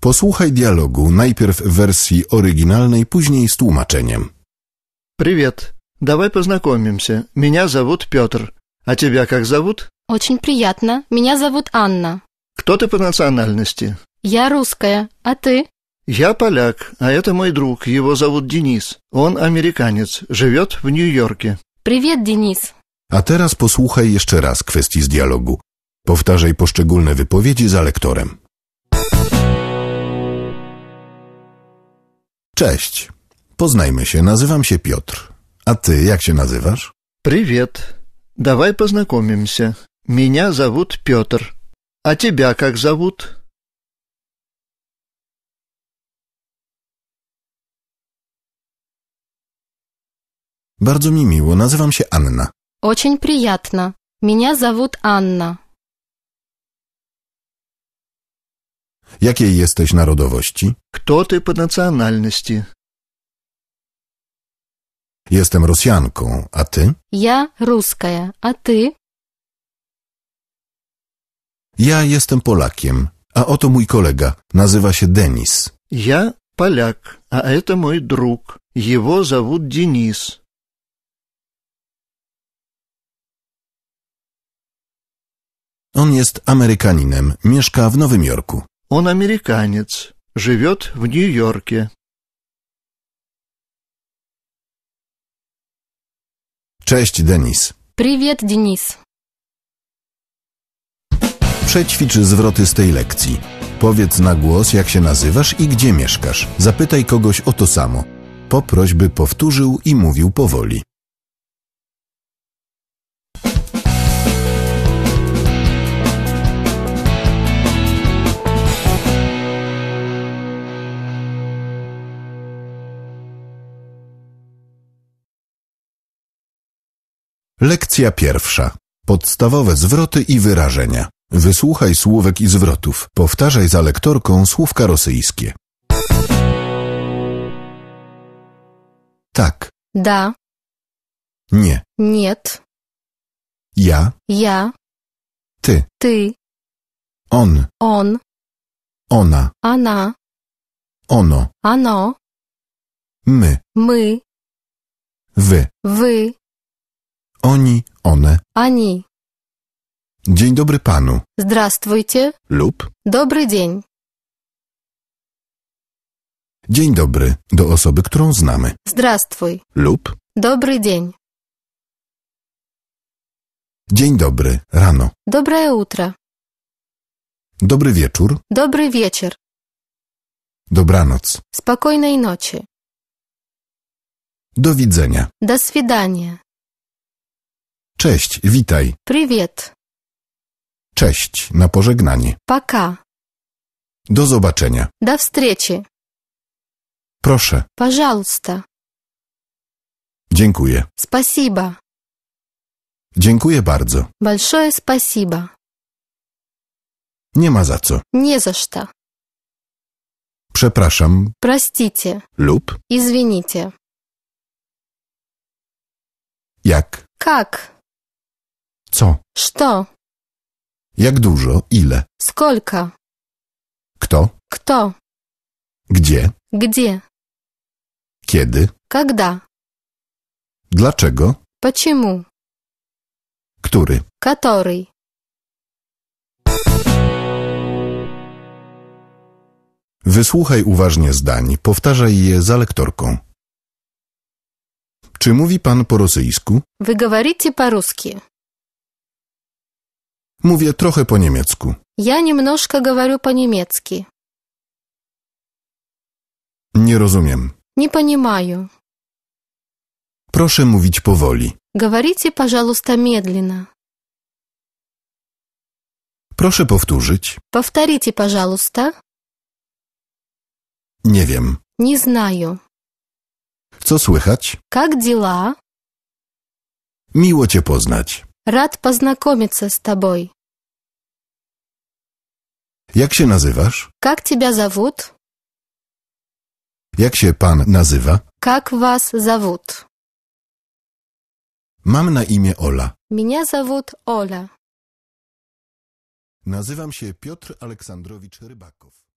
Posłuchaj dialogu, najpierw w wersji oryginalnej, później z tłumaczeniem. Привет. Давай познакомимся. Меня зовут Петр. А тебя как зовут? Очень приятно. Меня зовут Анна. Кто ты по национальности? Я русская. А ты? Я поляк, а это мой друг. Его зовут Денис. Он американец, живет в Нью-Йорке. Привет, Денис. A teraz posłuchaj jeszcze raz kwestii z dialogu. Powtarzaj poszczególne wypowiedzi za lektorem. Cześć. Poznajmy się, nazywam się Piotr. A ty jak się nazywasz? Привет. Давай познакомимся. Меня зовут Петр. А тебя как зовут? Bardzo mi miło, nazywam się Anna. Очень приятно. Меня зовут Анна. Jakiej jesteś narodowości? Kto ty po nacjonalności? Jestem Rosjanką, a ty? Ja ruskaja, a ty? Ja jestem Polakiem, a oto mój kolega, nazywa się Denis. Ja Polak, a to mój druk. jego zawód Denis. On jest Amerykaninem, mieszka w Nowym Jorku. Он американец, живет в Нью-Йорке. Cześć, Denis. Привет, Денис. Przećwicz zwroty z tej lekcji. Powiedz na głos, jak się nazywasz i gdzie mieszkasz. Zapytaj kogoś o to samo. Po by powtórzył i mówił powoli. Lekcja pierwsza. Podstawowe zwroty i wyrażenia. Wysłuchaj słówek i zwrotów. Powtarzaj za lektorką słówka rosyjskie. Tak, Da. nie, Nie. ja, Ja. ty, Ty. on, On. ona, Ana. ono, Ano. my, My. wy, Wy. Oni, one. Ani. Dzień dobry panu. Zdrastwujcie. Lub Dobry dzień. dzień dobry do osoby, którą znamy. Zdrastwuj. Lub Dobry dzień. dzień dobry rano. Dobre утро. Dobry wieczór. Dobry wieczór. Dobranoc. Spokojnej nocy. Do widzenia. Do свидания. Cześć, witaj. Привет. Cześć, na pożegnanie. Пока. До zobaczenia. До встречи. Proszę. Пожалуйста. Dziękuję. Спасибо. Dziękuję bardzo. Большое спасибо. Nie ma za co. Не за что. Przepraszam Простите. lub Извините. jak. Как? Co? Что? Jak dużo? Ile? Skolka? Kto? Kto? Gdzie? Gdzie? Kiedy? Когда? Dlaczego? Почему? Który? Który? Wysłuchaj uważnie zdań, powtarzaj je za lektorką. Czy mówi pan po rosyjsku? Вы говорите по-русски? Mówię trochę po niemiecku. Ja немножко говорю po немецки Nie rozumiem. Nie понимаю. Proszę mówić powoli. Говорите, пожалуйста, медленно. Proszę powtórzyć. Повторите, пожалуйста. Nie wiem. Nie знаю. Co słychać? Как дела? Miło cię poznać. Rad познакомиться с тобой. Jak się nazywasz? Как тебя зовут? Jak się pan nazywa? Как вас зовут? Mam na imię Ola. Меня зовут Оля. Nazywam się Piotr Aleksandrowicz Rybakow.